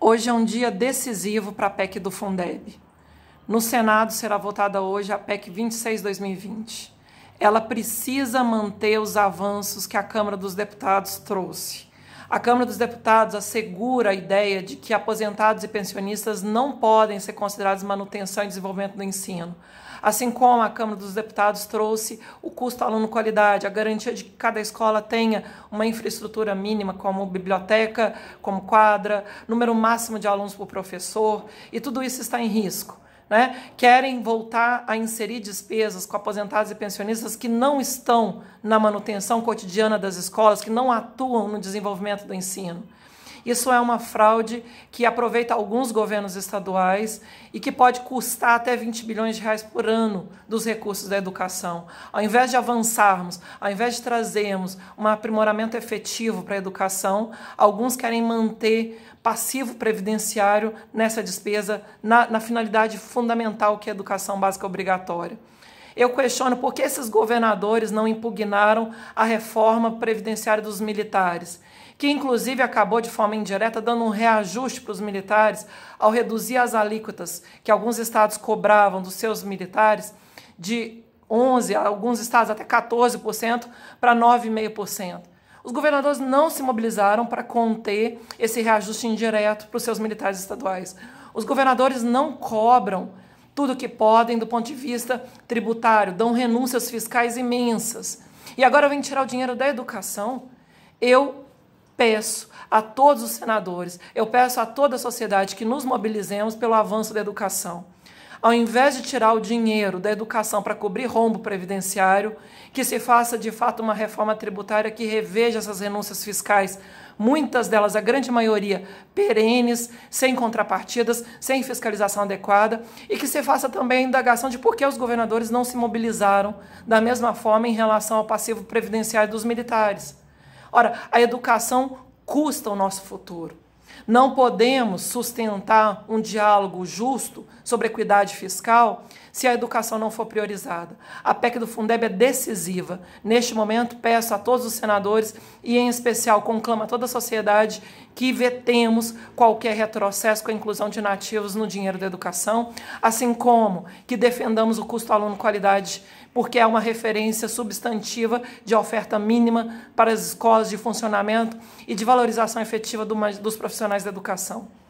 Hoje é um dia decisivo para a PEC do Fundeb. No Senado será votada hoje a PEC 26/2020. Ela precisa manter os avanços que a Câmara dos Deputados trouxe. A Câmara dos Deputados assegura a ideia de que aposentados e pensionistas não podem ser considerados manutenção e desenvolvimento do ensino. Assim como a Câmara dos Deputados trouxe o custo aluno qualidade, a garantia de que cada escola tenha uma infraestrutura mínima, como biblioteca, como quadra, número máximo de alunos por professor, e tudo isso está em risco né, querem voltar a inserir despesas com aposentados e pensionistas que não estão na manutenção cotidiana das escolas, que não atuam no desenvolvimento do ensino. Isso é uma fraude que aproveita alguns governos estaduais e que pode custar até 20 bilhões de reais por ano dos recursos da educação. Ao invés de avançarmos, ao invés de trazermos um aprimoramento efetivo para a educação, alguns querem manter passivo previdenciário nessa despesa, na, na finalidade fundamental que é a educação básica obrigatória. Eu questiono por que esses governadores não impugnaram a reforma previdenciária dos militares que inclusive acabou de forma indireta dando um reajuste para os militares ao reduzir as alíquotas que alguns estados cobravam dos seus militares de 11, alguns estados até 14% para 9,5%. Os governadores não se mobilizaram para conter esse reajuste indireto para os seus militares estaduais. Os governadores não cobram tudo que podem do ponto de vista tributário, dão renúncias fiscais imensas. E agora vem tirar o dinheiro da educação. Eu peço a todos os senadores, eu peço a toda a sociedade que nos mobilizemos pelo avanço da educação. Ao invés de tirar o dinheiro da educação para cobrir rombo previdenciário, que se faça de fato uma reforma tributária que reveja essas renúncias fiscais, muitas delas, a grande maioria, perenes, sem contrapartidas, sem fiscalização adequada, e que se faça também a indagação de por que os governadores não se mobilizaram da mesma forma em relação ao passivo previdenciário dos militares. Ora, a educação custa o nosso futuro. Não podemos sustentar um diálogo justo sobre equidade fiscal se a educação não for priorizada. A PEC do Fundeb é decisiva. Neste momento, peço a todos os senadores e, em especial, conclamo a toda a sociedade que vetemos qualquer retrocesso com a inclusão de nativos no dinheiro da educação, assim como que defendamos o custo aluno qualidade, porque é uma referência substantiva de oferta mínima para as escolas de funcionamento e de valorização efetiva do, dos profissionais da educação.